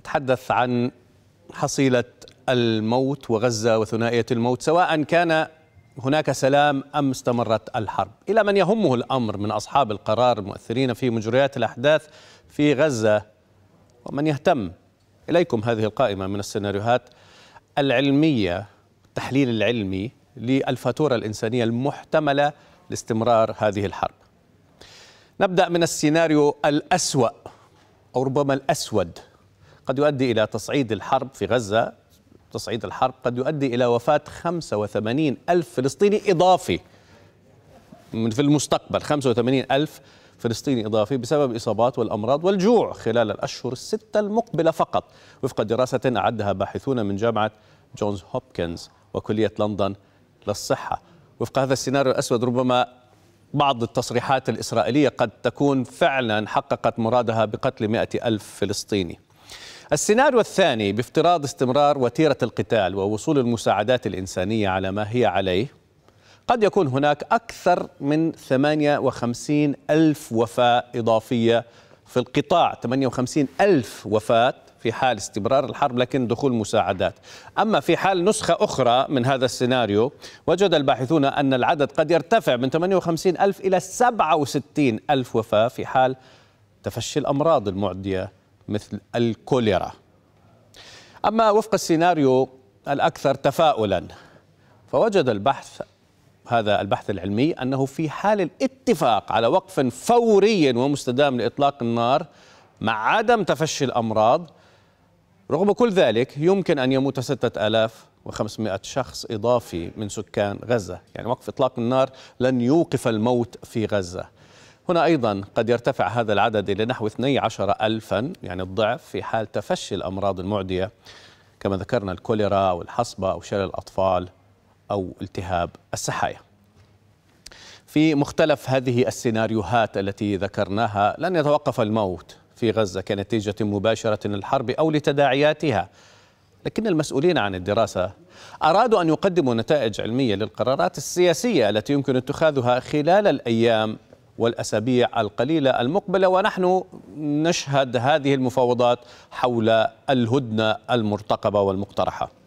نتحدث عن حصيلة الموت وغزة وثنائية الموت سواء كان هناك سلام أم استمرت الحرب إلى من يهمه الأمر من أصحاب القرار المؤثرين في مجريات الأحداث في غزة ومن يهتم إليكم هذه القائمة من السيناريوهات العلمية التحليل العلمي للفاتورة الإنسانية المحتملة لاستمرار هذه الحرب نبدأ من السيناريو الأسوأ أو ربما الأسود قد يؤدي إلى تصعيد الحرب في غزة تصعيد الحرب قد يؤدي إلى وفاة 85 ألف فلسطيني إضافي من في المستقبل 85 ألف فلسطيني إضافي بسبب الإصابات والأمراض والجوع خلال الأشهر الستة المقبلة فقط وفق دراسة أعدها باحثون من جامعة جونز هوبكنز وكلية لندن للصحة وفق هذا السيناريو الأسود ربما بعض التصريحات الإسرائيلية قد تكون فعلا حققت مرادها بقتل مئة ألف فلسطيني السيناريو الثاني بافتراض استمرار وتيرة القتال ووصول المساعدات الإنسانية على ما هي عليه قد يكون هناك أكثر من 58 ألف وفاة إضافية في القطاع 58 ألف وفاة في حال استمرار الحرب لكن دخول مساعدات أما في حال نسخة أخرى من هذا السيناريو وجد الباحثون أن العدد قد يرتفع من 58 ألف إلى 67 ألف وفاة في حال تفشي الأمراض المعدية مثل الكوليرا أما وفق السيناريو الأكثر تفاؤلا فوجد البحث هذا البحث العلمي أنه في حال الاتفاق على وقف فوري ومستدام لإطلاق النار مع عدم تفشي الأمراض رغم كل ذلك يمكن أن يموت 6500 شخص إضافي من سكان غزة يعني وقف إطلاق النار لن يوقف الموت في غزة هنا أيضا قد يرتفع هذا العدد إلى نحو 12 ألفا يعني الضعف في حال تفشي الأمراض المعدية كما ذكرنا الكوليرا أو الحصبة أو شلل الأطفال أو التهاب السحايا في مختلف هذه السيناريوهات التي ذكرناها لن يتوقف الموت في غزة كنتيجة مباشرة للحرب أو لتداعياتها لكن المسؤولين عن الدراسة أرادوا أن يقدموا نتائج علمية للقرارات السياسية التي يمكن اتخاذها خلال الأيام والأسابيع القليلة المقبلة ونحن نشهد هذه المفاوضات حول الهدنة المرتقبة والمقترحة